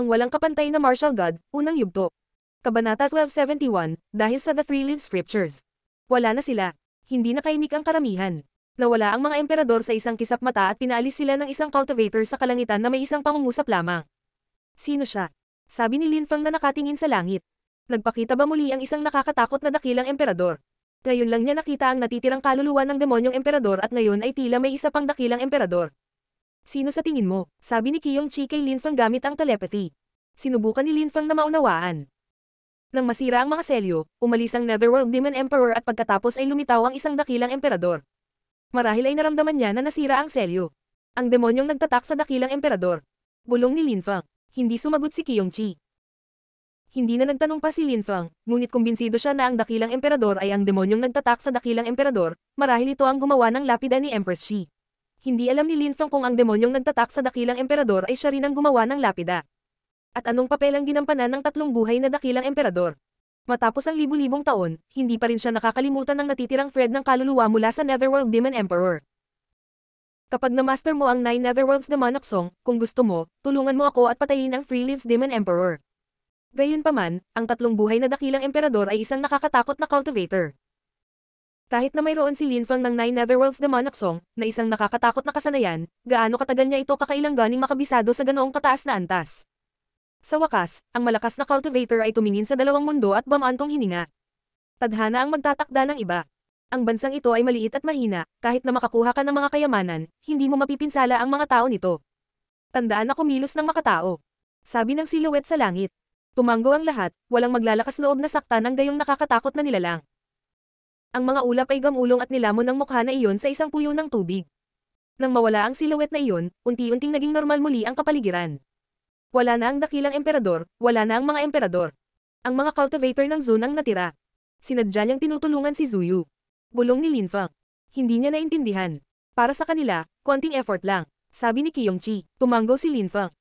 Ang walang kapantay na martial god, unang yugto. Kabanata 1271, dahil sa The Three-Lived Scriptures. Wala na sila. Hindi na nakaimik ang karamihan. Nawala ang mga emperador sa isang kisap mata at pinaalis sila ng isang cultivator sa kalangitan na may isang pangungusap lamang. Sino siya? Sabi ni Lin Linfang na nakatingin sa langit. Nagpakita ba muli ang isang nakakatakot na dakilang emperador? Ngayon lang niya nakita ang natitirang kaluluwa ng demonyong emperador at ngayon ay tila may isa pang dakilang emperador. Sino sa tingin mo? Sabi ni Kiyong Chi kay Linfang gamit ang telepathy. Sinubukan ni Linfang na maunawaan. Nang masira ang mga selyo, umalis ang Netherworld Demon Emperor at pagkatapos ay lumitaw ang isang dakilang emperador. Marahil ay naramdaman niya na nasira ang selyo. Ang demonyong nagtatak sa dakilang emperador. Bulong ni Linfang. Hindi sumagot si Kiyong Chi. Hindi na nagtanong pa si Linfang, ngunit kumbinsido siya na ang dakilang emperador ay ang demonyong nagtatak sa dakilang emperador, marahil ito ang gumawa ng lapida ni Empress Shi. Hindi alam ni Linfang kung ang demonyong nagtatak sa dakilang emperador ay siya rin ang gumawa ng lapida. At anong papel ang ginampanan ng tatlong buhay na dakilang emperador? Matapos ang libu-libong taon, hindi pa rin siya nakakalimutan ng natitirang Fred ng kaluluwa mula sa Netherworld Demon Emperor. Kapag na-master mo ang Nine Netherworlds na Monarch Song, kung gusto mo, tulungan mo ako at patayin ang Free Lives Demon Emperor. Gayunpaman, ang tatlong buhay na dakilang emperador ay isang nakakatakot na cultivator. Kahit na mayroon si Lin Fang ng Nine Netherworlds The Monarch Song, na isang nakakatakot na kasanayan, gaano katagal niya ito kakailanganing makabisado sa ganoong kataas na antas. Sa wakas, ang malakas na cultivator ay tumingin sa dalawang mundo at bamantong hininga. Tadhana ang magtatakda ng iba. Ang bansang ito ay maliit at mahina, kahit na makakuha ka ng mga kayamanan, hindi mo mapipinsala ang mga tao nito. Tandaan na kumilos ng makatao. Sabi ng silhouette sa langit. Tumango ang lahat, walang maglalakas loob na saktan ng gayong nakakatakot na nilalang. Ang mga ulap ay gamulong at nilamon ang mukha na iyon sa isang puyo ng tubig. Nang mawala ang silhouette na iyon, unti-unting naging normal muli ang kapaligiran. Wala na ang dakilang emperador, wala na ang mga emperador. Ang mga cultivator ng zone ang natira. Sinadya niyang tinutulungan si Zuyu. Bulong ni Linfa. Hindi niya naintindihan. Para sa kanila, konting effort lang. Sabi ni Kiyong Chi, tumanggo si Linfa.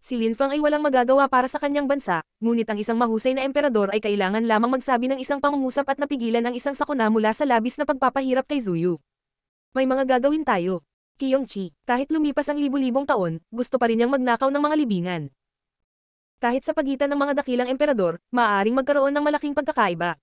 Si Lin Fang ay walang magagawa para sa kanyang bansa, ngunit ang isang mahusay na emperador ay kailangan lamang magsabi ng isang pangungusap at napigilan ang isang sakuna mula sa labis na pagpapahirap kay Zuyu. May mga gagawin tayo. Kiyong Chi, kahit lumipas ang libu-libong taon, gusto pa rin niyang magnakaw ng mga libingan. Kahit sa pagitan ng mga dakilang emperador, maaaring magkaroon ng malaking pagkakaiba.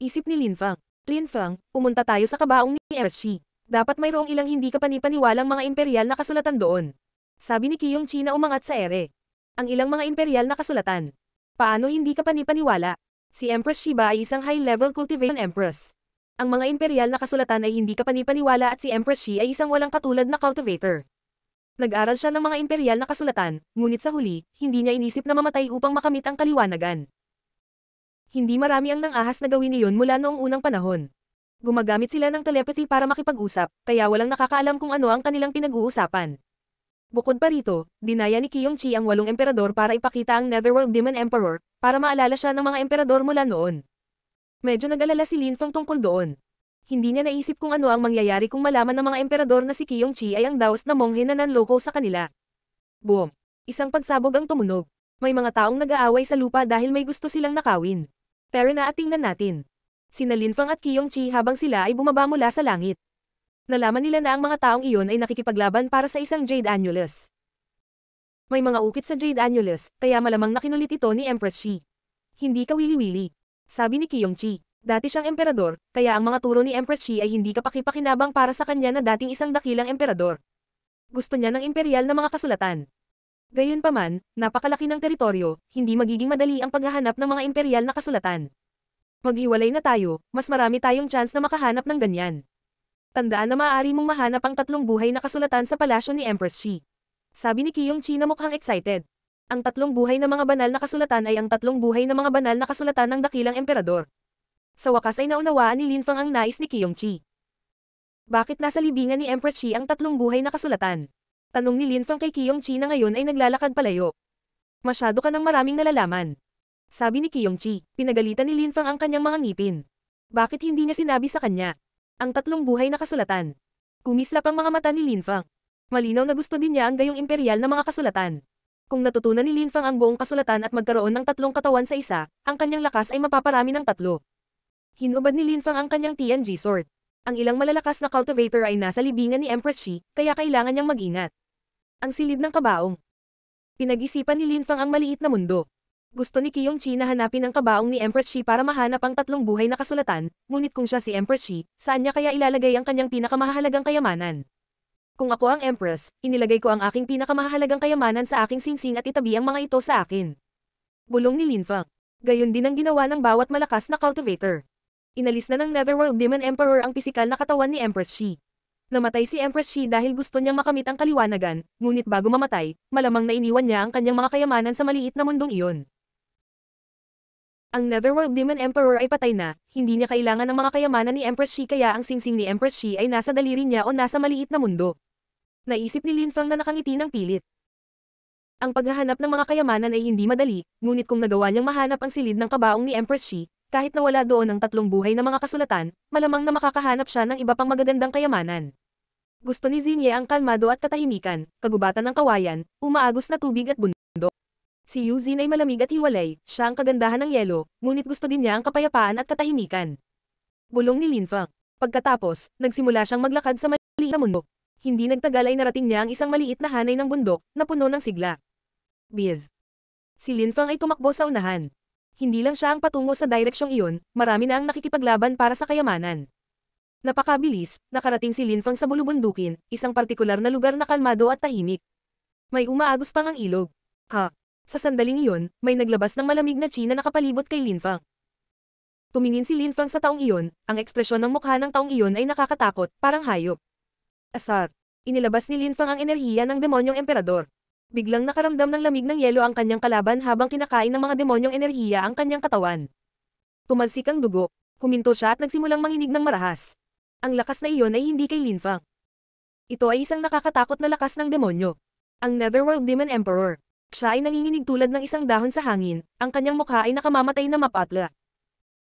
Isip ni Lin Fang. Lin Fang, pumunta tayo sa kabaong ni MSG. Dapat mayroong ilang hindi kapanipaniwalang mga imperial na kasulatan doon. Sabi ni Kiyong China umangat sa ere. Ang ilang mga imperial na kasulatan. Paano hindi ka panipaniwala? Si Empress Shiba ay isang high-level cultivation empress. Ang mga imperial na kasulatan ay hindi ka panipaniwala at si Empress Shi ay isang walang katulad na cultivator. Nag-aral siya ng mga imperial na kasulatan, ngunit sa huli, hindi niya inisip na mamatay upang makamit ang kaliwanagan. Hindi marami ang nangahas na gawin iyon mula noong unang panahon. Gumagamit sila ng telepathy para makipag-usap, kaya walang nakakaalam kung ano ang kanilang pinag-uusapan. Bukod pa rito, dinaya ni Qiyong Chi ang walong emperador para ipakita ang Netherworld Demon Emperor, para maalala siya ng mga emperador mula noon. Medyo nag-alala si Lin Feng tungkol doon. Hindi niya naisip kung ano ang mangyayari kung malaman ng mga emperador na si Qiyong Chi ay ang daos na monghe na nanloko sa kanila. Boom! Isang pagsabog ang tumunog. May mga taong nag-aaway sa lupa dahil may gusto silang nakawin. Pero naating na natin. Sina Lin Feng at Qiyong Chi habang sila ay bumaba mula sa langit nalaman nila na ang mga taong iyon ay nakikipaglaban para sa isang Jade Annulus. May mga ukit sa Jade Annulus, kaya malamang nakinulit ito ni Empress Shi. Hindi ka wili-wili. Sabi ni Kiyong Chi, dati siyang emperador, kaya ang mga turo ni Empress Shi ay hindi kapakipakinabang para sa kanya na dating isang dakilang emperador. Gusto niya ng imperial na mga kasulatan. Gayunpaman, napakalaki ng teritoryo, hindi magiging madali ang paghahanap ng mga imperial na kasulatan. Maghiwalay na tayo, mas marami tayong chance na makahanap ng ganyan. Tandaan na maaari mong mahanap ang tatlong buhay na kasulatan sa palasyo ni Empress Xi. Sabi ni Kiyong Chi na mukhang excited. Ang tatlong buhay na mga banal na kasulatan ay ang tatlong buhay na mga banal na kasulatan ng dakilang emperador. Sa wakas ay naunawaan ni Lin Fang ang nais ni Kiyong Chi. Bakit nasa libingan ni Empress Xi ang tatlong buhay na kasulatan? Tanong ni Lin Fang kay Kiyong Chi na ngayon ay naglalakad palayo. Masyado ka ng maraming nalalaman. Sabi ni Kiyong Chi, pinagalitan ni Lin Fang ang kanyang mga ngipin. Bakit hindi niya sinabi sa kanya? Ang tatlong buhay na kasulatan. Kumislap ang mga mata ni Lin Fang. Malinaw na gusto din niya ang gayong imperial na mga kasulatan. Kung natutunan ni Lin Fang ang buong kasulatan at magkaroon ng tatlong katawan sa isa, ang kanyang lakas ay mapaparami ng tatlo. Hinubad ni Lin Fang ang kanyang TNG sword. Ang ilang malalakas na cultivator ay nasa libingan ni Empress Xi, kaya kailangan niyang magingat. Ang silid ng kabaong. Pinag-isipan ni Lin Fang ang maliit na mundo. Gusto ni Kiyong Chi na hanapin ang kabaong ni Empress Shi para mahanap ang tatlong buhay na kasulatan, ngunit kung siya si Empress Shi, saan niya kaya ilalagay ang kanyang pinakamahalagang kayamanan? Kung ako ang Empress, inilagay ko ang aking pinakamahalagang kayamanan sa aking singsing at itabi ang mga ito sa akin. Bulong ni Lin Feng. Gayon din ang ginawa ng bawat malakas na cultivator. Inalis na ng Netherworld Demon Emperor ang pisikal na katawan ni Empress Shi. Namatay si Empress Shi dahil gusto niyang makamit ang kaliwanagan, ngunit bago mamatay, malamang na iniwan niya ang kanyang mga kayamanan sa maliit na mundong iyon. Ang Netherworld Demon Emperor ay patay na, hindi niya kailangan ng mga kayamanan ni Empress Xi kaya ang singsing ni Empress Xi ay nasa daliri niya o nasa maliit na mundo. Naisip ni Lin Linfang na nakangiti ng pilit. Ang paghahanap ng mga kayamanan ay hindi madali, ngunit kung nagawa niyang mahanap ang silid ng kabaong ni Empress Xi, kahit nawala doon ang tatlong buhay na mga kasulatan, malamang na makakahanap siya ng iba pang magagandang kayamanan. Gusto ni Zinye ang kalmado at katahimikan, kagubatan ng kawayan, umaagos na tubig at bundok. Si Yuzin ay malamig at hiwalay, siya ang kagandahan ng yelo, ngunit gusto din niya ang kapayapaan at katahimikan. Bulong ni Linfang. Pagkatapos, nagsimula siyang maglakad sa maliit na mundo. Hindi nagtagal ay narating niya ang isang maliit na hanay ng bundok, na puno ng sigla. Biz. Si Linfang ay tumakbo sa unahan. Hindi lang siya ang patungo sa direksyong iyon, marami na ang nakikipaglaban para sa kayamanan. Napakabilis, nakarating si Linfang sa bulubundukin, isang partikular na lugar na kalmado at tahimik. May umaagos pang ang ilog. Ha, sa sandaling iyon, may naglabas ng malamig na chi na nakapalibot kay Lin Fang. Tumingin si Lin Fang sa taong iyon, ang ekspresyon ng mukha ng taong iyon ay nakakatakot, parang hayop. Asar. Inilabas ni Lin Fang ang enerhiya ng demonyong emperador. Biglang nakaramdam ng lamig ng yelo ang kanyang kalaban habang kinakain ng mga demonyong enerhiya ang kanyang katawan. Tumalsik ang dugo, huminto siya at nagsimulang manginig ng marahas. Ang lakas na iyon ay hindi kay Lin Fang. Ito ay isang nakakatakot na lakas ng demonyo. Ang Netherworld Demon Emperor. Siya ay nanginginig tulad ng isang dahon sa hangin, ang kanyang mukha ay nakamamatay na mapatla.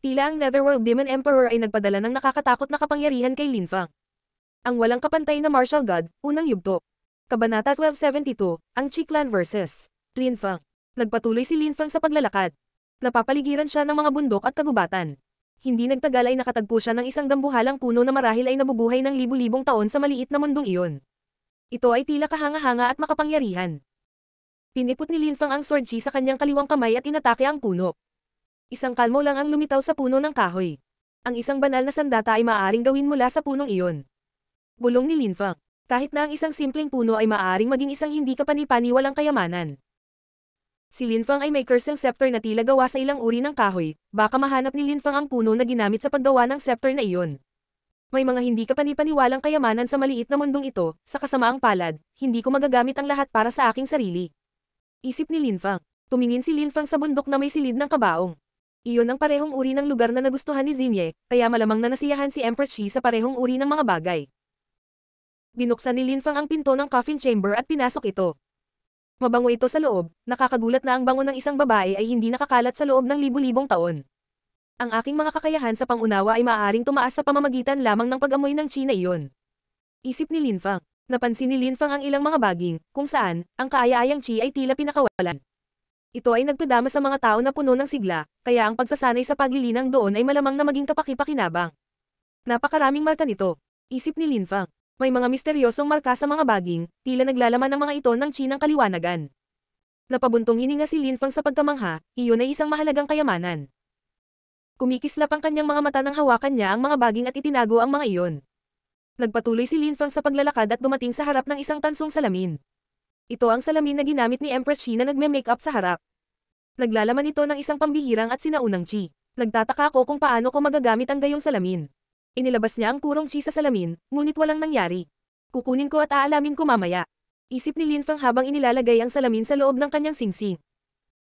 Tila ang Netherworld Demon Emperor ay nagpadala ng nakakatakot na kapangyarihan kay Lin Fang. Ang walang kapantay na martial god, unang yugto. Kabanata 1272, ang Chiklan versus Lin Fang. Nagpatuloy si Lin Fang sa paglalakad. Napapaligiran siya ng mga bundok at kagubatan. Hindi nagtagal ay nakatagpo siya ng isang dambuhalang puno na marahil ay nabubuhay ng libu-libong taon sa maliit na mundong iyon. Ito ay tila kahanga-hanga at makapangyarihan. Piniput ni Linfang ang sword chi sa kanyang kaliwang kamay at inatake ang puno. Isang kalmo lang ang lumitaw sa puno ng kahoy. Ang isang banal na sandata ay maaaring gawin mula sa punong iyon. Bulong ni Linfang. Kahit na ang isang simpleng puno ay maaaring maging isang hindi kapanipani kapanipaniwalang kayamanan. Si Linfang ay may cursing scepter na tila gawa sa ilang uri ng kahoy, baka mahanap ni Linfang ang puno na ginamit sa paggawa ng scepter na iyon. May mga hindi ka panipaniwalang kayamanan sa maliit na mundong ito, sa kasamaang palad, hindi ko magagamit ang lahat para sa aking sarili. Isip ni Linfang. Tumingin si Linfang sa bundok na may silid ng kabaong. Iyon ang parehong uri ng lugar na nagustuhan ni Zinye, kaya malamang na nasiyahan si Empress Xi sa parehong uri ng mga bagay. Binuksan ni Linfang ang pinto ng coffin chamber at pinasok ito. Mabango ito sa loob, nakakagulat na ang bango ng isang babae ay hindi nakakalat sa loob ng libu-libong taon. Ang aking mga kakayahan sa pangunawa ay maaaring tumaas sa pamamagitan lamang ng pag-amoy ng China iyon. Isip ni Linfang napansin ni Lin Fang ang ilang mga baging, kung saan, ang kaaya-ayang chi ay tila pinakawalan. Ito ay nagpadama sa mga tao na puno ng sigla, kaya ang pagsasanay sa paglilinang doon ay malamang na maging kapaki-pakinabang. Napakaraming marka nito, isip ni Lin Fang. May mga misteryosong marka sa mga baging, tila naglalaman ng mga ito ng chi ng kaliwanagan. Napabuntong hininga si Lin Fang sa pagkamangha, iyon ay isang mahalagang kayamanan. Kumikislap ang kanyang mga mata nang hawakan niya ang mga baging at itinago ang mga iyon. Nagpatuloy si Lin Feng sa paglalakad at dumating sa harap ng isang tansong salamin. Ito ang salamin na ginamit ni Empress Shi na nagme-makeup sa harap. Naglalaman ito ng isang pambihirang at sinaunang chi. Nagtataka ako kung paano ko magagamit ang gayong salamin. Inilabas niya ang purong chi sa salamin, ngunit walang nangyari. Kukunin ko at aalamin ko mamaya. Isip ni Lin Feng habang inilalagay ang salamin sa loob ng kanyang singsing.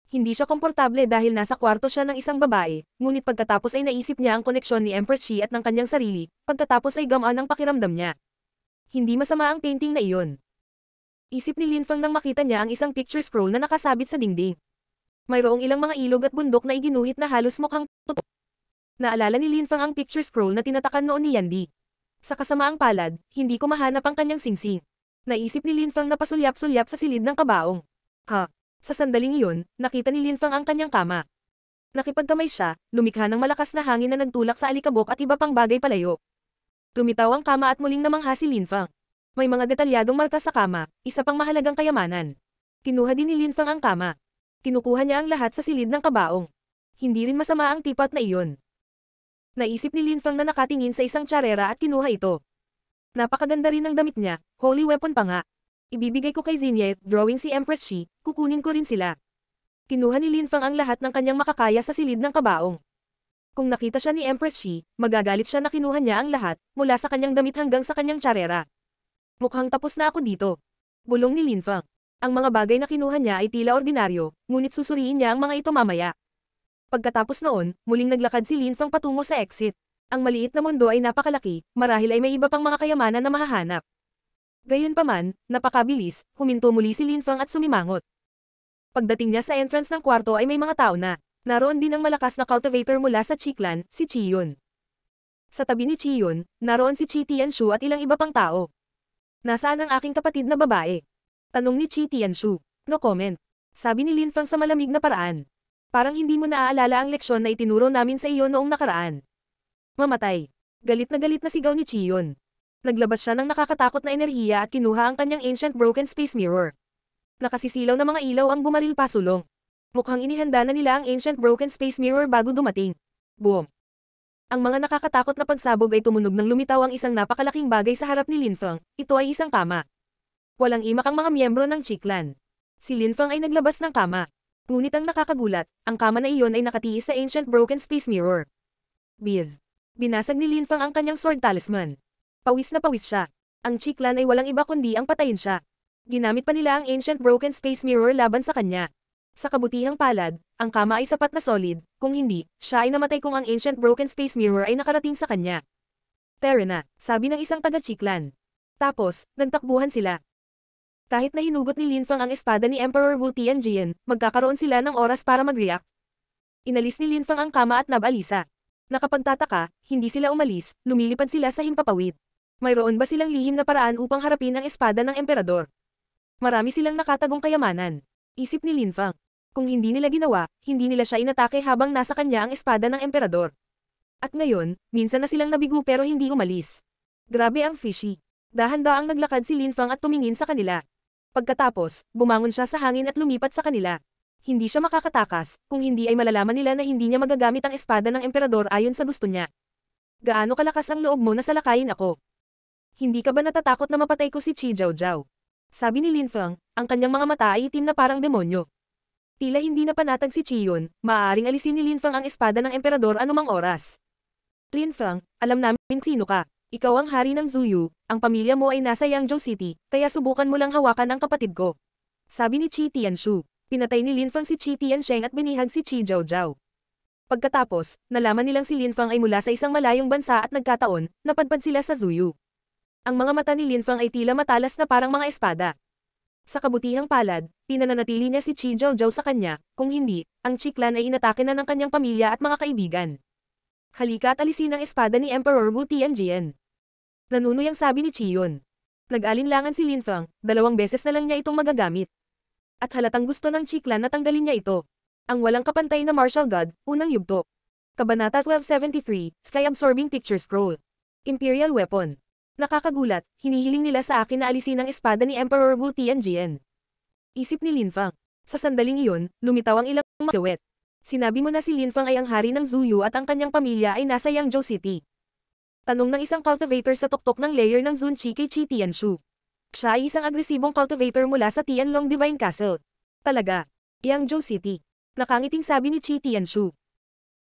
Hindi siya komportable dahil nasa kwarto siya ng isang babae, ngunit pagkatapos ay naisip niya ang koneksyon ni Empress Xi at ng kanyang sarili, pagkatapos ay gamaan ang pakiramdam niya. Hindi masama ang painting na iyon. Isip ni Lin Feng nang makita niya ang isang picture scroll na nakasabit sa dingding. Mayroong ilang mga ilog at bundok na iginuhit na halos mukhang totoo. Naalala ni Lin Feng ang picture scroll na tinatakan noon ni Yandi. Sa kasamaang palad, hindi ko mahanap ang kanyang singsing. Naisip ni Lin Feng na pasulyap-sulyap sa silid ng kabaong. Ha? Sa sandaling iyon, nakita ni Linfang ang kanyang kama. Nakipagkamay siya, lumikha ng malakas na hangin na nagtulak sa alikabok at iba pang bagay palayo. Lumitaw ang kama at muling namangha si Linfang. May mga detalyadong marka sa kama, isa pang mahalagang kayamanan. Kinuha din ni Linfang ang kama. Kinukuha niya ang lahat sa silid ng kabaong. Hindi rin masama ang tipat na iyon. Naisip ni Linfang na nakatingin sa isang tsarera at kinuha ito. Napakaganda rin ang damit niya, holy weapon pa nga. Ibibigay ko kay Zinye, drawing si Empress Shi, kukunin ko rin sila. Kinuha ni Lin Fang ang lahat ng kanyang makakaya sa silid ng kabaong. Kung nakita siya ni Empress Shi, magagalit siya na kinuha niya ang lahat, mula sa kanyang damit hanggang sa kanyang tsarera. Mukhang tapos na ako dito. Bulong ni Lin Fang. Ang mga bagay na kinuha niya ay tila ordinaryo, ngunit susuriin niya ang mga ito mamaya. Pagkatapos noon, muling naglakad si Lin Fang patungo sa exit. Ang maliit na mundo ay napakalaki, marahil ay may iba pang mga kayamanan na mahahanap. Gayunpaman, napakabilis, huminto muli si Linfang at sumimangot. Pagdating niya sa entrance ng kwarto ay may mga tao na. Naroon din ang malakas na cultivator mula sa Chiklan, si Chiyun. Sa tabi ni Chiyun, naroon si Chi Tianshu at ilang iba pang tao. Nasaan ang aking kapatid na babae? Tanong ni Chi Tianshu. No comment. Sabi ni Linfang sa malamig na paraan. Parang hindi mo naaalala ang leksyon na itinuro namin sa iyo noong nakaraan. Mamatay. Galit na galit na sigaw ni Chiyon. Naglabas siya ng nakakatakot na enerhiya at kinuha ang kanyang ancient broken space mirror. Nakasisilaw na mga ilaw ang bumaril pasulong. Mukhang inihanda na nila ang ancient broken space mirror bago dumating. Boom! Ang mga nakakatakot na pagsabog ay tumunog nang lumitaw ang isang napakalaking bagay sa harap ni Linfeng. Ito ay isang kama. Walang imak ang mga miyembro ng Chiklan. Si Linfeng ay naglabas ng kama. Ngunit ang nakakagulat, ang kama na iyon ay nakatiis sa ancient broken space mirror. Biz. Binasag ni Linfeng ang kanyang sword talisman. Pawis na pawis siya. Ang chiklan ay walang iba kundi ang patayin siya. Ginamit pa nila ang ancient broken space mirror laban sa kanya. Sa kabutihang palad, ang kama ay sapat na solid, kung hindi, siya ay namatay kung ang ancient broken space mirror ay nakarating sa kanya. Terena, sabi ng isang taga-chiklan. Tapos, nagtakbuhan sila. Kahit na hinugot ni Lin Fang ang espada ni Emperor Wu Tianjian, magkakaroon sila ng oras para mag-react. Inalis ni Lin Fang ang kama at nabalisa. Nakapagtataka, hindi sila umalis, lumilipad sila sa himpapawid. Mayroon ba silang lihim na paraan upang harapin ang espada ng emperador? Marami silang nakatagong kayamanan. Isip ni Lin Fang. Kung hindi nila ginawa, hindi nila siya inatake habang nasa kanya ang espada ng emperador. At ngayon, minsan na silang nabigo pero hindi umalis. Grabe ang fishy. Dahan-daang naglakad si Lin Fang at tumingin sa kanila. Pagkatapos, bumangon siya sa hangin at lumipat sa kanila. Hindi siya makakatakas, kung hindi ay malalaman nila na hindi niya magagamit ang espada ng emperador ayon sa gusto niya. Gaano kalakas ang loob mo na salakayin ako? Hindi ka ba natatakot na mapatay ko si Chi Jiao Jiao? Sabi ni Lin Feng, ang kanyang mga mata ay itim na parang demonyo. Tila hindi na panatag si Yun, maaaring alisin ni Lin Feng ang espada ng emperador anumang oras. Lin Feng, alam namin sino ka. Ikaw ang hari ng Zuyu, ang pamilya mo ay nasa Yangzhou City, kaya subukan mo lang hawakan ang kapatid ko. Sabi ni Chi Tianshu, pinatay ni Lin Feng si Chi Tiansheng at binihag si Chi Jiao Jiao. Pagkatapos, nalaman nilang si Lin Feng ay mula sa isang malayong bansa at nagkataon, napadpad sila sa Zuyu ang mga mata ni Lin Fang ay tila matalas na parang mga espada. Sa kabutihang palad, pinananatili niya si Qin Zhaozhou sa kanya, kung hindi, ang Chiklan ay inatake na ng kanyang pamilya at mga kaibigan. Halika at alisin ang espada ni Emperor Wu Tianjian. Nanunoy ang sabi ni Chiyon. Nag-alinlangan si Lin Fang, dalawang beses na lang niya itong magagamit. At halatang gusto ng Chiklan na tanggalin niya ito. Ang walang kapantay na martial god, unang yugto. Kabanata 1273, Sky Absorbing Picture Scroll. Imperial Weapon. Nakakagulat, hinihiling nila sa akin na alisin ang espada ni Emperor Wu Tianjian. Isip ni Lin Fang. Sa sandaling iyon, lumitaw ang ilang masawet. Sinabi mo na si Lin Fang ay ang hari ng Zuyu at ang kanyang pamilya ay nasa Yangzhou City. Tanong ng isang cultivator sa tuktok ng layer ng Zunchi kay Chi Tianshu. Siya ay isang agresibong cultivator mula sa Tianlong Divine Castle. Talaga. Yangzhou City. Nakangiting sabi ni Qi Tianshu.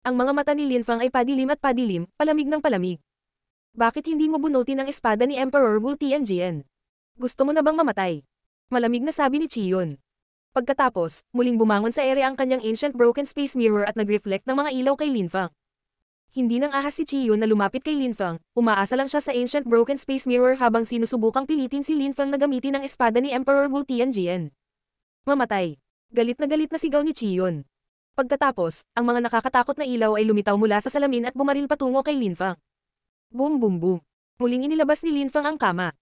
Ang mga mata ni Lin Fang ay padilim at padilim, palamig ng palamig. Bakit hindi mo bunutin ang espada ni Emperor Wu Tianjian? Gusto mo na bang mamatay? Malamig na sabi ni Chiyon. Pagkatapos, muling bumangon sa ere ang kanyang ancient broken space mirror at nag-reflect ng mga ilaw kay Linfang. Hindi nang ahas si Chiyon na lumapit kay Linfang, umaasa lang siya sa ancient broken space mirror habang sinusubukang pilitin si Linfang na gamitin ang espada ni Emperor Wu Tianjian. Mamatay. Galit na galit na sigaw ni Chiyon. Pagkatapos, ang mga nakakatakot na ilaw ay lumitaw mula sa salamin at bumaril patungo kay Linfang. Boom boom boom. Muling inilabas ni Lin Fang ang kama.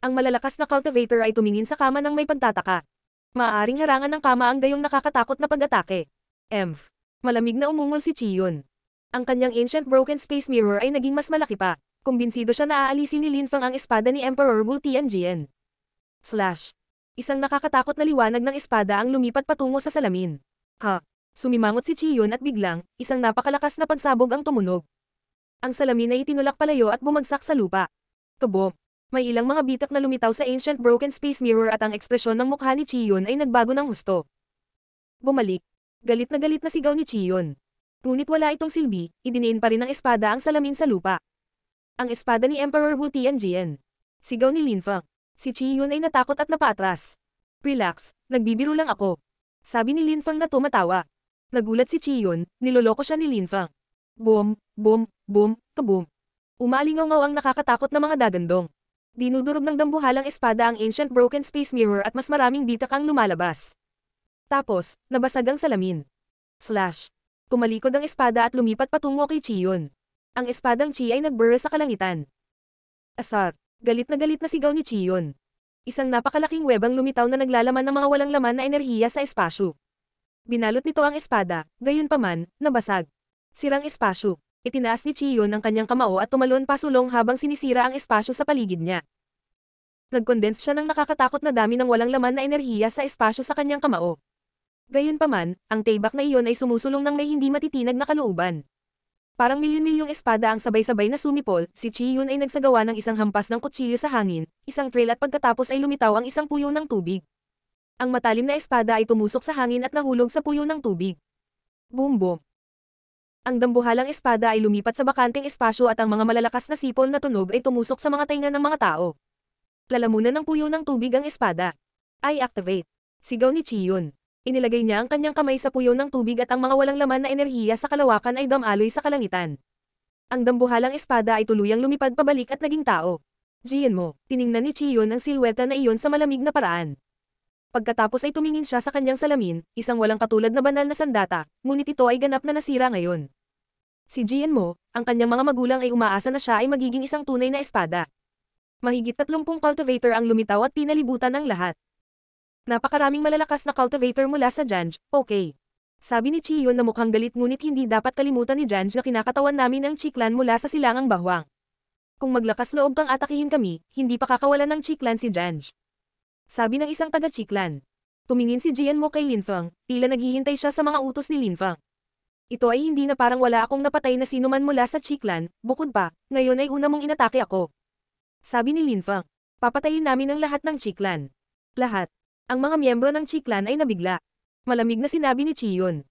Ang malalakas na cultivator ay tumingin sa kama nang may pagtataka. Maaring harangan ng kama ang gayong nakakatakot na pag-atake. Emph. Malamig na umungol si Chiyun. Ang kanyang ancient broken space mirror ay naging mas malaki pa. Kumbinsido siya na aalisin ni Lin Fang ang espada ni Emperor Wu Tianjian. Slash. Isang nakakatakot na liwanag ng espada ang lumipat patungo sa salamin. Ha. Sumimangot si Chiyun at biglang, isang napakalakas na pagsabog ang tumunog ang salamin ay itinulak palayo at bumagsak sa lupa. Kabom! May ilang mga bitak na lumitaw sa ancient broken space mirror at ang ekspresyon ng mukha ni Chiyon ay nagbago ng husto. Bumalik. Galit na galit na sigaw ni Chiyon. Ngunit wala itong silbi, idiniin pa rin ng espada ang salamin sa lupa. Ang espada ni Emperor Wu Tianjian. Sigaw ni Lin Linfa. Si Chiyon ay natakot at napaatras. Relax, nagbibiro lang ako. Sabi ni Lin Linfang na tumatawa. Nagulat si Chiyon, niloloko siya ni Lin Linfang. Boom, boom, Boom, kaboom. Umalingaw ngaw ang nakakatakot na mga dagandong. Dinudurog ng dambuhalang espada ang ancient broken space mirror at mas maraming bitak ang lumalabas. Tapos, nabasag ang salamin. Slash. Kumalikod ang espada at lumipat patungo kay Chiyon. Ang espadang Chi ay nagbura sa kalangitan. Asar. Galit na galit na sigaw ni Chiyon. Isang napakalaking webang lumitaw na naglalaman ng mga walang laman na enerhiya sa espasyo. Binalot nito ang espada, gayon pa man, nabasag. Sirang espasyo. Itinaas ni Chiyon ang kanyang kamao at tumalon pasulong habang sinisira ang espasyo sa paligid niya. Nag-condense siya ng nakakatakot na dami ng walang laman na enerhiya sa espasyo sa kanyang kamao. Gayunpaman, ang tayback na iyon ay sumusulong ng may hindi matitinag na kalooban. Parang milyon-milyong espada ang sabay-sabay na sumipol, si Chi ay nagsagawa ng isang hampas ng kutsilyo sa hangin, isang trail at pagkatapos ay lumitaw ang isang puyo ng tubig. Ang matalim na espada ay tumusok sa hangin at nahulog sa puyo ng tubig. Boom boom. Ang dambuhalang espada ay lumipat sa bakanting espasyo at ang mga malalakas na sipol na tunog ay tumusok sa mga tainga ng mga tao. Lalamunan ng puyo ng tubig ang espada. I activate. Sigaw ni Chiyun. Inilagay niya ang kanyang kamay sa puyo ng tubig at ang mga walang laman na enerhiya sa kalawakan ay damaloy sa kalangitan. Ang dambuhalang espada ay tuluyang lumipad pabalik at naging tao. Jian mo, tiningnan ni Chiyun ang silweta na iyon sa malamig na paraan. Pagkatapos ay tumingin siya sa kanyang salamin, isang walang katulad na banal na sandata, ngunit ito ay ganap na nasira ngayon. Si Jian Mo, ang kanyang mga magulang ay umaasa na siya ay magiging isang tunay na espada. Mahigit 30 cultivator ang lumitaw at pinalibutan ng lahat. Napakaraming malalakas na cultivator mula sa Janj, okay. Sabi ni Chi Yun na mukhang galit ngunit hindi dapat kalimutan ni Janj na kinakatawan namin ang Chiklan mula sa silangang bahwang. Kung maglakas loob kang atakihin kami, hindi pa kakawalan ng Chiklan si Janj sabi ng isang taga-Chiklan. Tumingin si Jian Mo kay Linfang, tila naghihintay siya sa mga utos ni Linfang. Ito ay hindi na parang wala akong napatay na sino man mula sa Chiklan, bukod pa, ngayon ay una mong inatake ako. Sabi ni Linfang, papatayin namin ang lahat ng Chiklan. Lahat. Ang mga miyembro ng Chiklan ay nabigla. Malamig na sinabi ni Chiyon.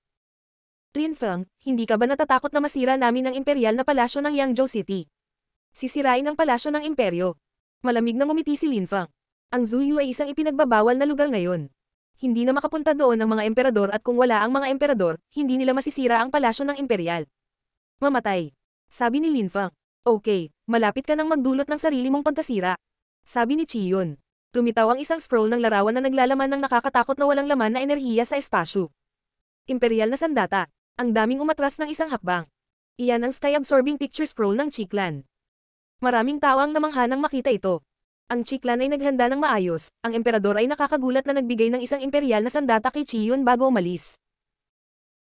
Linfang, hindi ka ba natatakot na masira namin ang imperial na palasyo ng Yangzhou City? Sisirain ang palasyo ng imperyo. Malamig na ngumiti si Linfang. Ang Zuyu ay isang ipinagbabawal na lugar ngayon. Hindi na makapunta doon ang mga emperador at kung wala ang mga emperador, hindi nila masisira ang palasyo ng imperial. Mamatay. Sabi ni Lin Linfang. Okay, malapit ka nang magdulot ng sarili mong pagkasira. Sabi ni Chi Yun. Tumitaw ang isang scroll ng larawan na naglalaman ng nakakatakot na walang laman na enerhiya sa espasyo. Imperial na sandata. Ang daming umatras ng isang hakbang. Iyan ang sky-absorbing picture scroll ng Chiklan. Maraming tao ang namangha nang makita ito ang Chiklan ay naghanda ng maayos, ang emperador ay nakakagulat na nagbigay ng isang imperial na sandata kay Chiyun bago umalis.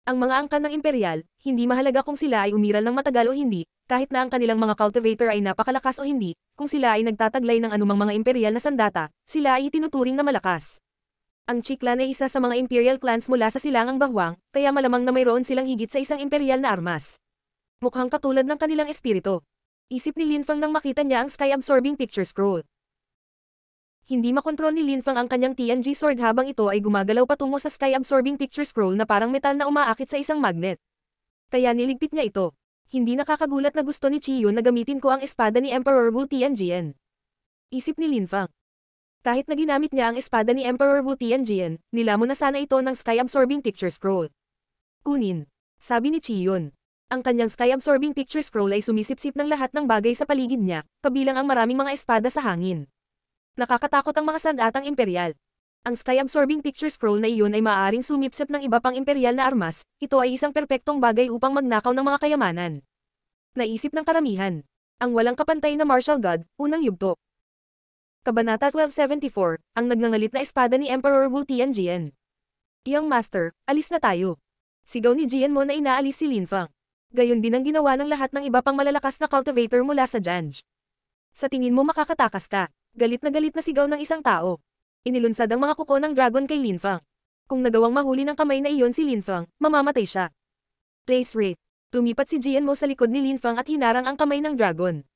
Ang mga angkan ng imperial, hindi mahalaga kung sila ay umiral ng matagal o hindi, kahit na ang kanilang mga cultivator ay napakalakas o hindi, kung sila ay nagtataglay ng anumang mga imperial na sandata, sila ay itinuturing na malakas. Ang Chiklan ay isa sa mga imperial clans mula sa Silangang Bahwang, kaya malamang na mayroon silang higit sa isang imperial na armas. Mukhang katulad ng kanilang espiritu. Isip ni Linfang nang makita niya ang sky-absorbing picture scroll hindi makontrol ni Lin Fang ang kanyang TNG sword habang ito ay gumagalaw patungo sa sky-absorbing picture scroll na parang metal na umaakit sa isang magnet. Kaya niligpit niya ito. Hindi nakakagulat na gusto ni Chi na gamitin ko ang espada ni Emperor Wu Tianjian. Isip ni Lin Fang. Kahit na ginamit niya ang espada ni Emperor Wu Tianjian, nilamon na sana ito ng sky-absorbing picture scroll. Kunin. Sabi ni Chi Ang kanyang sky-absorbing picture scroll ay sumisipsip ng lahat ng bagay sa paligid niya, kabilang ang maraming mga espada sa hangin. Nakakatakot ang mga sandatang imperial. Ang sky-absorbing picture scroll na iyon ay maaaring sumipsip ng iba pang imperial na armas, ito ay isang perpektong bagay upang magnakaw ng mga kayamanan. Naisip ng karamihan. Ang walang kapantay na martial god, unang yugto. Kabanata 1274, ang nagnangalit na espada ni Emperor Wu Tianjian. Young master, alis na tayo. Sigaw ni Jian mo na inaalis si Lin Fang. Gayon din ang ginawa ng lahat ng iba pang malalakas na cultivator mula sa Janj. Sa tingin mo makakatakas ka. Galit na galit na sigaw ng isang tao. Inilunsad ang mga kuko ng dragon kay Linfang. Kung nagawang mahuli ng kamay na iyon si Linfang, mamamatay siya. Place rate. Tumipat si Jian Mo sa likod ni Linfang at hinarang ang kamay ng dragon.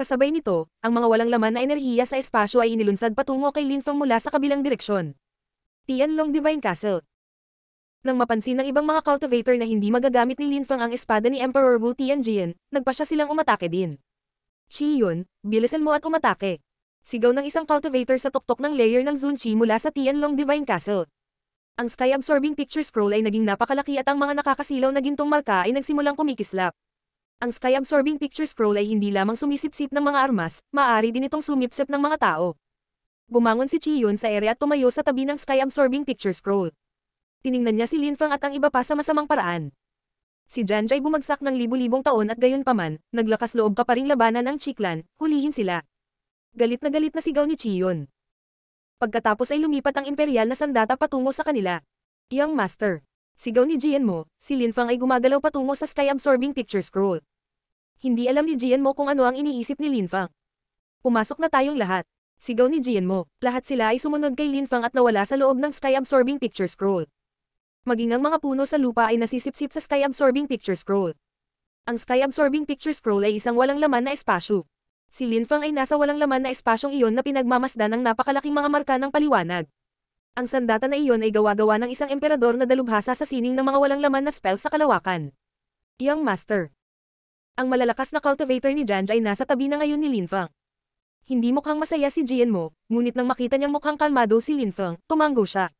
Kasabay nito, ang mga walang laman na enerhiya sa espasyo ay inilunsad patungo kay Linfang mula sa kabilang direksyon. Tianlong Divine Castle. Nang mapansin ng ibang mga cultivator na hindi magagamit ni Linfang ang espada ni Emperor Wu Tianjian, nagpa siya silang umatake din. Chi Yun, bilisan mo at umatake. Sigaw ng isang cultivator sa tuktok ng layer ng Zunchi mula sa Tianlong Divine Castle. Ang sky-absorbing picture scroll ay naging napakalaki at ang mga nakakasilaw na gintong marka ay nagsimulang kumikislap. Ang sky-absorbing picture scroll ay hindi lamang sumisipsip ng mga armas, maaari din itong sumipsip ng mga tao. Bumangon si Yun sa ere at tumayo sa tabi ng sky-absorbing picture scroll. Tiningnan niya si Lin Fang at ang iba pa sa masamang paraan. Si Janjay bumagsak ng libu-libong taon at gayon paman, naglakas loob ka pa rin labanan ang Chiklan, hulihin sila. Galit na galit na sigaw ni Chiyon. Pagkatapos ay lumipat ang imperial na sandata patungo sa kanila. Young Master. Sigaw ni Jian Mo, si Lin Fang ay gumagalaw patungo sa Sky Absorbing Picture Scroll. Hindi alam ni Jian Mo kung ano ang iniisip ni Lin Fang. Pumasok na tayong lahat. Sigaw ni Jian Mo, lahat sila ay sumunod kay Lin Fang at nawala sa loob ng Sky Absorbing Picture Scroll. Maging ang mga puno sa lupa ay nasisipsip sa Sky Absorbing Picture Scroll. Ang Sky Absorbing Picture Scroll ay isang walang laman na espasyo si Lin Fang ay nasa walang laman na espasyong iyon na pinagmamasdan ng napakalaking mga marka ng paliwanag. Ang sandata na iyon ay gawa-gawa ng isang emperador na dalubhasa sa sining ng mga walang laman na spell sa kalawakan. Young Master Ang malalakas na cultivator ni Janj ay nasa tabi na ngayon ni Lin Fang. Hindi mukhang masaya si Jian Mo, ngunit nang makita niyang mukhang kalmado si Lin Feng, tumanggo siya.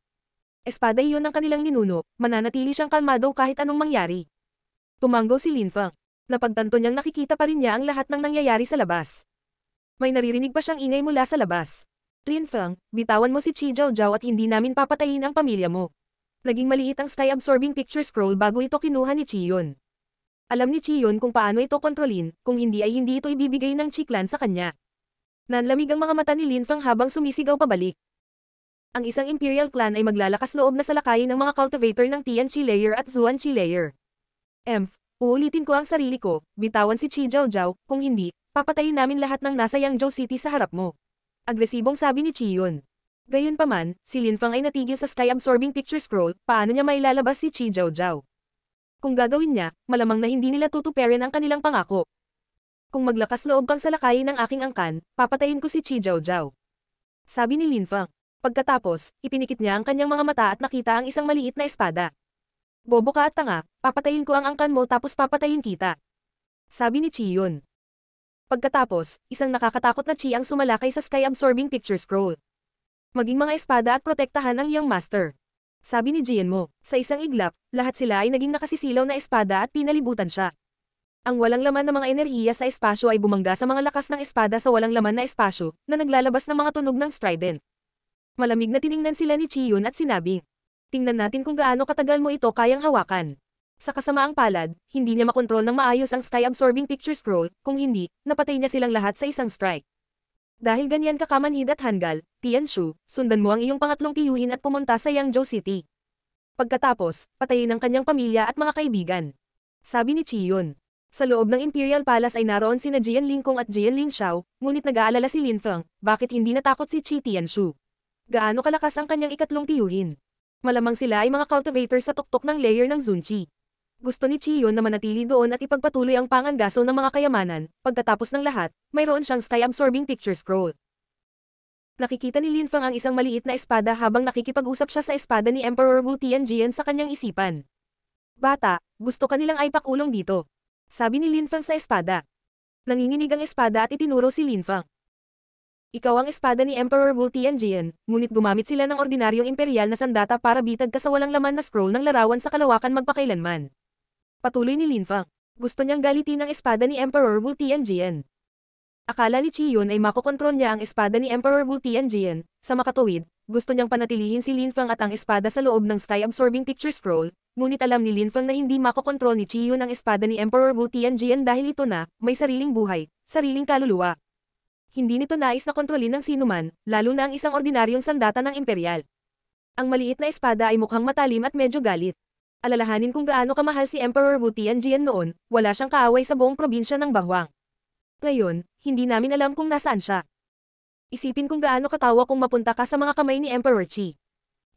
Espada iyon ang kanilang ninuno, mananatili siyang kalmado kahit anong mangyari. Tumanggo si Lin Feng. Napagtanto niyang nakikita pa rin niya ang lahat ng nangyayari sa labas. May naririnig pa siyang ingay mula sa labas. Lin Feng, bitawan mo si Chi Jiao Jiao at hindi namin papatayin ang pamilya mo. Naging maliit ang sky-absorbing picture scroll bago ito kinuha ni Chi Yun. Alam ni Chi Yun kung paano ito kontrolin, kung hindi ay hindi ito ibibigay ng Chiklan sa kanya. Nanlamig ang mga mata ni Lin Feng habang sumisigaw pabalik. Ang isang Imperial clan ay maglalakas loob na salakayin ng mga cultivator ng Tian Chi Layer at Zuan Chi Layer. Emph, Uulitin ko ang sarili ko, bitawan si Chi Jiao Jiao, kung hindi, papatayin namin lahat ng nasa Yangzhou City sa harap mo. Agresibong sabi ni Chi Yun. Gayunpaman, si Lin Fang ay natigil sa sky-absorbing picture scroll, paano niya mailalabas si Chi Jiao Jiao? Kung gagawin niya, malamang na hindi nila tutuperin ang kanilang pangako. Kung maglakas loob kang salakayin ng aking angkan, papatayin ko si Chi Jiao Jiao. Sabi ni Lin Fang. Pagkatapos, ipinikit niya ang kanyang mga mata at nakita ang isang maliit na espada. Bobo ka at tanga, papatayin ko ang angkan mo tapos papatayin kita. Sabi ni Chi yun. Pagkatapos, isang nakakatakot na Chi ang sumalakay sa Sky Absorbing Picture Scroll. Maging mga espada at protektahan ang Young master. Sabi ni Jian Mo, sa isang iglap, lahat sila ay naging nakasisilaw na espada at pinalibutan siya. Ang walang laman na mga enerhiya sa espasyo ay bumangga sa mga lakas ng espada sa walang laman na espasyo, na naglalabas ng mga tunog ng strident. Malamig na tiningnan sila ni Chiyun at sinabing, tingnan natin kung gaano katagal mo ito kayang hawakan. Sa kasamaang palad, hindi niya makontrol ng maayos ang Sky Absorbing Picture Scroll, kung hindi, napatay niya silang lahat sa isang strike. Dahil ganyan ka kamanhid at hanggal, Tianshu, sundan mo ang iyong pangatlong tiyuhin at pumunta sa Yangzhou City. Pagkatapos, patayin ang kanyang pamilya at mga kaibigan. Sabi ni Chiyun. Sa loob ng Imperial Palace ay naroon sina Jian Lingkong at Jian Lingxiao, ngunit nag-aalala si Lin Feng, bakit hindi natakot si Chi Tianshu. Gaano kalakas ang kanyang ikatlong tiyuhin? Malamang sila ay mga cultivator sa tuktok ng layer ng Zunchi. Gusto ni Chiyon na manatili doon at ipagpatuloy ang pangangaso ng mga kayamanan. Pagkatapos ng lahat, mayroon siyang sky-absorbing picture scroll. Nakikita ni Lin Fang ang isang maliit na espada habang nakikipag-usap siya sa espada ni Emperor Wu Tianjian sa kanyang isipan. Bata, gusto ka nilang ay pakulong dito. Sabi ni Lin Fang sa espada. Nanginginig ang espada at itinuro si Lin Fang. Ikaw ang espada ni Emperor Wu Tianjian, ngunit gumamit sila ng ordinaryong imperial na sandata para bitag ka sa walang laman na scroll ng larawan sa kalawakan magpakailanman. Patuloy ni Lin Fang. Gusto niyang galitin ang espada ni Emperor Wu Tianjian. Akala ni Chi Yun ay makokontrol niya ang espada ni Emperor Wu Tianjian, sa makatuwid, gusto niyang panatilihin si Lin Fang at ang espada sa loob ng Sky Absorbing Picture Scroll, ngunit alam ni Lin Fang na hindi makokontrol ni Chi Yun ang espada ni Emperor Wu Tianjian dahil ito na, may sariling buhay, sariling kaluluwa, hindi nito nais na kontrolin ng sinuman, lalo na ang isang ordinaryong sandata ng imperial. Ang maliit na espada ay mukhang matalim at medyo galit. Alalahanin kung gaano kamahal si Emperor Wu Tianjian noon, wala siyang kaaway sa buong probinsya ng Bahuang. Ngayon, hindi namin alam kung nasaan siya. Isipin kung gaano katawa kung mapunta ka sa mga kamay ni Emperor Qi.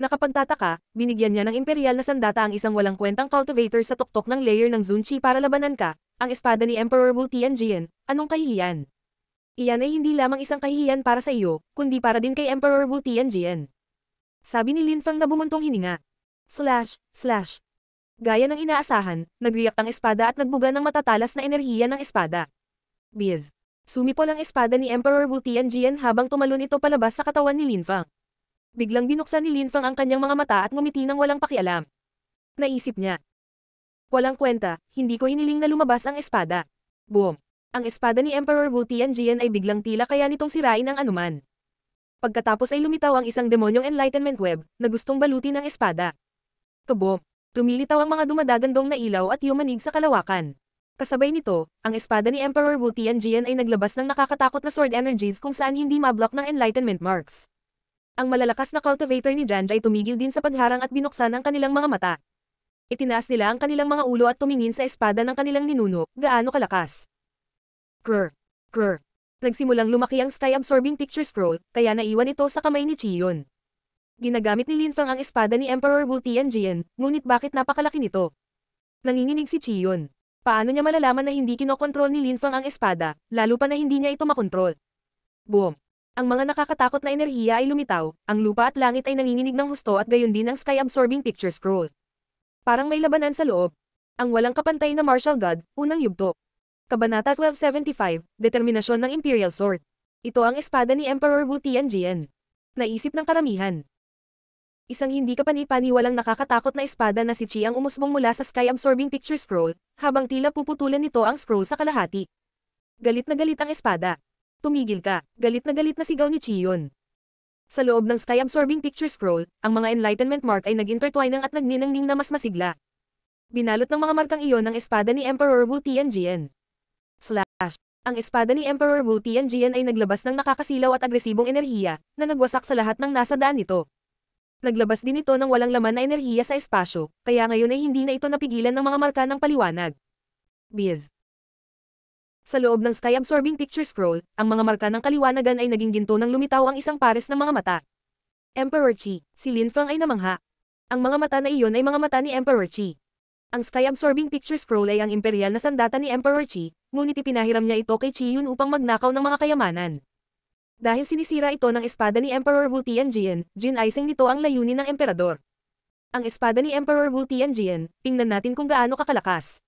Nakapagtataka, binigyan niya ng imperial na sandata ang isang walang kwentang cultivator sa tuktok ng layer ng Zunchi para labanan ka, ang espada ni Emperor Wu Tianjian, anong kahihiyan? Iyan ay hindi lamang isang kahihiyan para sa iyo, kundi para din kay Emperor Wu Tianjian. Sabi ni Lin Fang na bumuntong hininga. Slash, slash. Gaya ng inaasahan, nagriyak ang espada at nagbuga ng matatalas na enerhiya ng espada. Biz. Sumipol lang espada ni Emperor Wu Tianjian habang tumalon ito palabas sa katawan ni Lin Fang. Biglang binuksan ni Lin Fang ang kanyang mga mata at ngumiti ng walang pakialam. Naisip niya. Walang kwenta, hindi ko hiniling na lumabas ang espada. Boom ang espada ni Emperor Wu Tianjian ay biglang tila kaya nitong sirain ang anuman. Pagkatapos ay lumitaw ang isang demonyong enlightenment web, na gustong baluti ng espada. Tubo, tumilitaw ang mga dumadagandong na ilaw at yumanig sa kalawakan. Kasabay nito, ang espada ni Emperor Wu Tianjian ay naglabas ng nakakatakot na sword energies kung saan hindi mablock ng enlightenment marks. Ang malalakas na cultivator ni Janj ay tumigil din sa pagharang at binuksan ang kanilang mga mata. Itinaas nila ang kanilang mga ulo at tumingin sa espada ng kanilang ninuno, gaano kalakas. Grr. Grr. Nagsimulang lumaki ang sky-absorbing picture scroll, kaya naiwan ito sa kamay ni Chiyun. Ginagamit ni Lin Fang ang espada ni Emperor Wu Tianjian, ngunit bakit napakalaki nito? Nanginginig si Chiyun. Paano niya malalaman na hindi kinokontrol ni Lin Fang ang espada, lalo pa na hindi niya ito makontrol? Boom! Ang mga nakakatakot na enerhiya ay lumitaw, ang lupa at langit ay nanginginig ng husto at gayon din ang sky-absorbing picture scroll. Parang may labanan sa loob. Ang walang kapantay na martial god, unang yugto. Kabanata 1275, Determinasyon ng Imperial Sword. Ito ang espada ni Emperor Wu Tianjian. Naisip ng karamihan. Isang hindi kapanipaniwalang nakakatakot na espada na si Chi ang umusbong mula sa sky-absorbing picture scroll, habang tila puputulan nito ang scroll sa kalahati. Galit na galit ang espada. Tumigil ka, galit na galit na sigaw ni Chi yun. Sa loob ng sky-absorbing picture scroll, ang mga enlightenment mark ay nag-intertwinang at nagninangning na mas masigla. Binalot ng mga markang iyon ang espada ni Emperor Wu Tianjian. Slash. Ang espada ni Emperor Wu Tianjian ay naglabas ng nakakasilaw at agresibong enerhiya, na nagwasak sa lahat ng nasa daan nito. Naglabas din ito ng walang laman na enerhiya sa espasyo, kaya ngayon ay hindi na ito napigilan ng mga marka ng paliwanag. Biz. Sa loob ng Sky Absorbing Picture Scroll, ang mga marka ng kaliwanagan ay naging ginto ng lumitaw ang isang pares ng mga mata. Emperor Qi, si Lin Feng ay namangha. Ang mga mata na iyon ay mga mata ni Emperor Qi, ang sky-absorbing pictures scroll ay ang imperial na sandata ni Emperor Chi, ngunit ipinahiram niya ito kay Qi Yun upang magnakaw ng mga kayamanan. Dahil sinisira ito ng espada ni Emperor Wu Tianjian, ginaising nito ang layunin ng emperador. Ang espada ni Emperor Wu Tianjian, tingnan natin kung gaano kakalakas.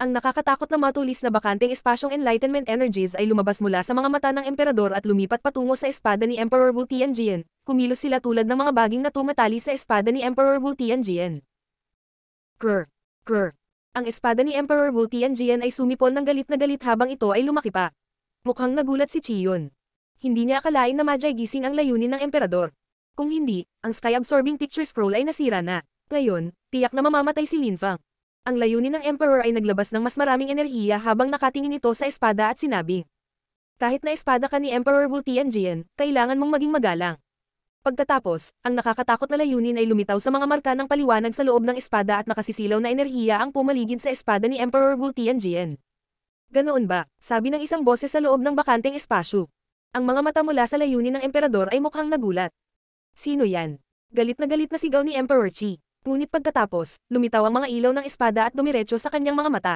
Ang nakakatakot na matulis na bakanteng espasyong Enlightenment Energies ay lumabas mula sa mga mata ng emperador at lumipat patungo sa espada ni Emperor Wu Tianjian, kumilos sila tulad ng mga baging na tumatali sa espada ni Emperor Wu Tianjian. Grr. Emperor. Ang espada ni Emperor Wu Tianjian ay sumipol ng galit na galit habang ito ay lumaki pa. Mukhang nagulat si Chiyun. Hindi niya akalain na Majay gising ang layunin ng emperador. Kung hindi, ang sky-absorbing picture scroll ay nasira na. Ngayon, tiyak na mamamatay si Lin Fang. Ang layunin ng emperor ay naglabas ng mas maraming enerhiya habang nakatingin ito sa espada at sinabing, Kahit na espada ka ni Emperor Wu Tianjian, kailangan mong maging magalang. Pagkatapos, ang nakakatakot na layunin ay lumitaw sa mga marka ng paliwanag sa loob ng espada at nakasisilaw na enerhiya ang pumaligid sa espada ni Emperor Wu Tianjian. Ganoon ba, sabi ng isang boses sa loob ng bakanteng espasyo. Ang mga mata mula sa layunin ng emperador ay mukhang nagulat. Sino yan? Galit na galit na sigaw ni Emperor Qi. Ngunit pagkatapos, lumitaw ang mga ilaw ng espada at dumiretso sa kanyang mga mata.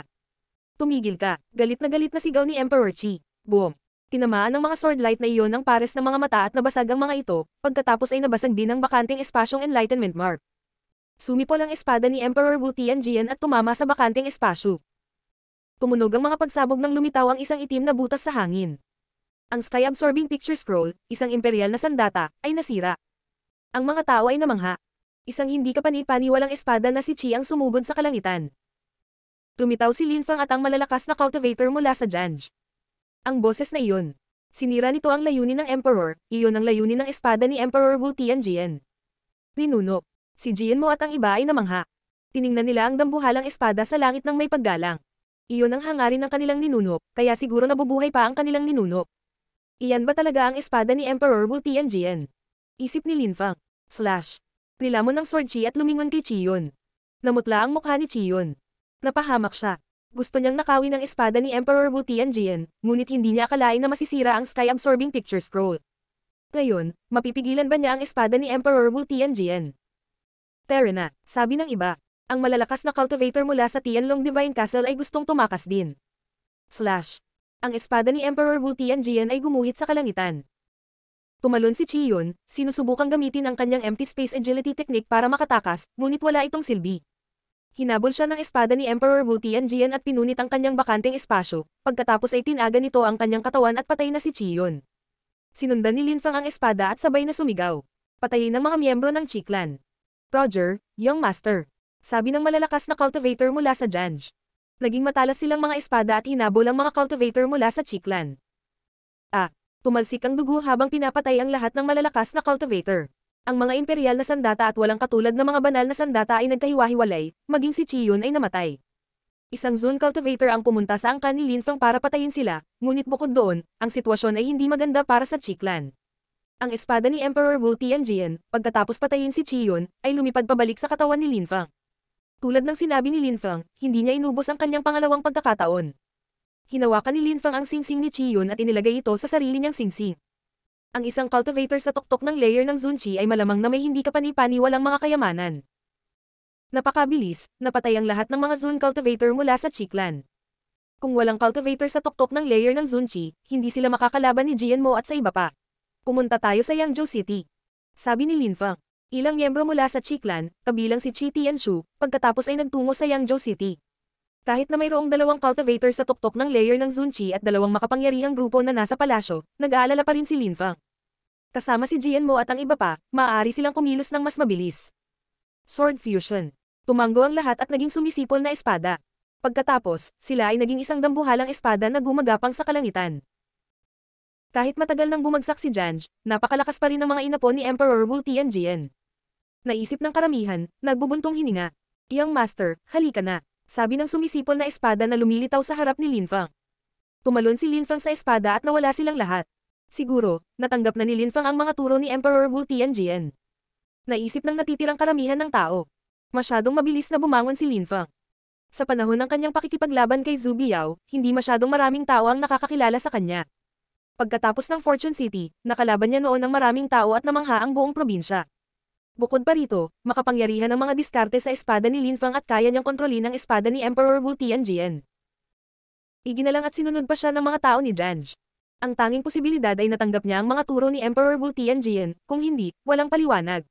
Tumigil ka, galit na galit na sigaw ni Emperor Qi. Boom! Tinamaan ng mga swordlight na iyon ang pares ng mga mata at nabasag ang mga ito, pagkatapos ay nabasag din ang bakanting espasyong Enlightenment Mark. Sumipol ang espada ni Emperor Wu Tianjian at tumama sa bakanting espasyo. Pumunog ang mga pagsabog nang lumitaw ang isang itim na butas sa hangin. Ang Sky Absorbing Picture Scroll, isang imperial na sandata, ay nasira. Ang mga tao ay namangha. Isang hindi kapanipaniwalang espada na si Qi ang sumugod sa kalangitan. Tumitaw si Lin Fang at ang malalakas na cultivator mula sa Janj ang boses na iyon. Sinira nito ang layunin ng Emperor, iyon ang layunin ng espada ni Emperor Wu Tianjian. Rinuno. Si Jian mo at ang iba ay namangha. Tiningnan nila ang dambuhalang espada sa langit ng may paggalang. Iyon ang hangarin ng kanilang ninuno, kaya siguro nabubuhay pa ang kanilang ninuno. Iyan ba talaga ang espada ni Emperor Wu Tianjian? Isip ni Linfang. Slash. Nilamon ng sword Chi at lumingon kay Chiyon. Namutla ang mukha ni Chiyon. Napahamak siya gusto niyang nakawin ang espada ni Emperor Wu Tianjian, ngunit hindi niya akalain na masisira ang sky-absorbing picture scroll. Ngayon, mapipigilan ba niya ang espada ni Emperor Wu Tianjian? Terena, sabi ng iba, ang malalakas na cultivator mula sa Tianlong Divine Castle ay gustong tumakas din. Slash. Ang espada ni Emperor Wu Tianjian ay gumuhit sa kalangitan. Tumalon si Chiyun, sinusubukang gamitin ang kanyang empty space agility technique para makatakas, ngunit wala itong silbi. Hinabol siya ng espada ni Emperor Wu Tianjian at pinunit ang kanyang bakanteng espasyo, pagkatapos ay tinaga nito ang kanyang katawan at patay na si Chiyon. Sinundan ni Lin Fang ang espada at sabay na sumigaw. Patayin ang mga miyembro ng Chiklan. Roger, Young Master. Sabi ng malalakas na cultivator mula sa Janj. Naging matalas silang mga espada at hinabol ang mga cultivator mula sa Chiklan. Ah, tumalsik ang dugo habang pinapatay ang lahat ng malalakas na cultivator. Ang mga imperial na sandata at walang katulad na mga banal na sandata ay nagkahiwa-hiwalay, maging si Chiyun ay namatay. Isang Zone Cultivator ang pumunta sa angkan ni Linfang para patayin sila, ngunit bukod doon, ang sitwasyon ay hindi maganda para sa Chiklan. Ang espada ni Emperor Wu Tianjian, pagkatapos patayin si Chiyun, ay lumipad pabalik sa katawan ni Linfang. Tulad ng sinabi ni Linfang, hindi niya inubos ang kanyang pangalawang pagkakataon. Hinawakan ni Linfang ang singsing ni Chiyun at inilagay ito sa sarili niyang singsing ang isang cultivator sa tuktok ng layer ng Zunchi ay malamang na may hindi kapanipaniwalang mga kayamanan. Napakabilis, napatay ang lahat ng mga Zun cultivator mula sa Chiklan. Kung walang cultivator sa tuktok ng layer ng Zunchi, hindi sila makakalaban ni Jianmo at sa iba pa. Kumunta tayo sa Yangzhou City. Sabi ni Lin Feng. Ilang miyembro mula sa Chiklan, kabilang si Chi Tianshu, pagkatapos ay nagtungo sa Yangzhou City. Kahit na mayroong dalawang cultivator sa tuktok ng layer ng Zunchi at dalawang makapangyarihang grupo na nasa palasyo, nag-aalala pa rin si Linfang. Kasama si Jian Mo at ang iba pa, maaari silang kumilos ng mas mabilis. Sword Fusion. Tumanggo ang lahat at naging sumisipol na espada. Pagkatapos, sila ay naging isang dambuhalang espada na gumagapang sa kalangitan. Kahit matagal nang bumagsak si Janj, napakalakas pa rin ng mga inapo ni Emperor Wu Tianjian. Naisip ng karamihan, nagbubuntong hininga. Young master, halika na. Sabi ng sumisipol na espada na lumilitaw sa harap ni Linfang. Tumalon si Linfang sa espada at nawala silang lahat. Siguro, natanggap na ni Linfang ang mga turo ni Emperor Wu Tianjian. Naisip ng natitirang karamihan ng tao. Masyadong mabilis na bumangon si Linfang. Sa panahon ng kanyang pakikipaglaban kay Zhu Biao, hindi masyadong maraming tao ang nakakakilala sa kanya. Pagkatapos ng Fortune City, nakalaban niya noon ang maraming tao at namangha ang buong probinsya. Bukod pa rito, makapangyarihan ang mga diskarte sa espada ni Lin Fang at kaya niyang kontrolin ang espada ni Emperor Wu Tianjian. Iginalang at sinunod pa siya ng mga tao ni Janj. Ang tanging posibilidad ay natanggap niya ang mga turo ni Emperor Wu Tianjian, kung hindi, walang paliwanag.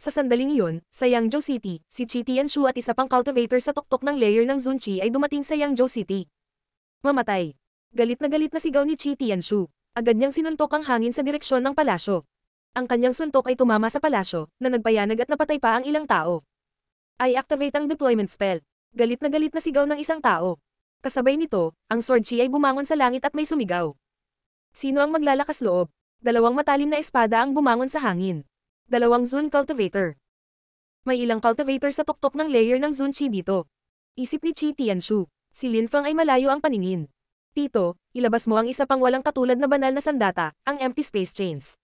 Sa sandaling iyon, sa Yangzhou City, si Qi Tianshu at isa pang cultivator sa tuktok ng layer ng Zunqi ay dumating sa Yangzhou City. Mamatay. Galit na galit na sigaw ni Qi Tianshu. Agad niyang sinuntok ang hangin sa direksyon ng palasyo ang kanyang suntok ay tumama sa palasyo, na nagpayanag at napatay pa ang ilang tao. I activate ang deployment spell. Galit na galit na sigaw ng isang tao. Kasabay nito, ang sword chi ay bumangon sa langit at may sumigaw. Sino ang maglalakas loob? Dalawang matalim na espada ang bumangon sa hangin. Dalawang Zun Cultivator. May ilang cultivator sa tuktok ng layer ng Zun Chi dito. Isip ni Chi Tianshu. Si Lin Fang ay malayo ang paningin. Tito, ilabas mo ang isa pang walang katulad na banal na sandata, ang empty space chains.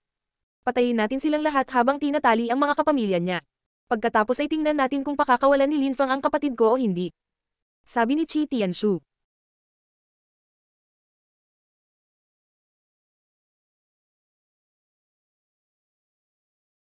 Patayin natin silang lahat habang tinatali ang mga kapamilya niya. Pagkatapos ay tingnan natin kung pakakawalan ni Lin Fang ang kapatid ko o hindi. Sabi ni Chi Tianshu.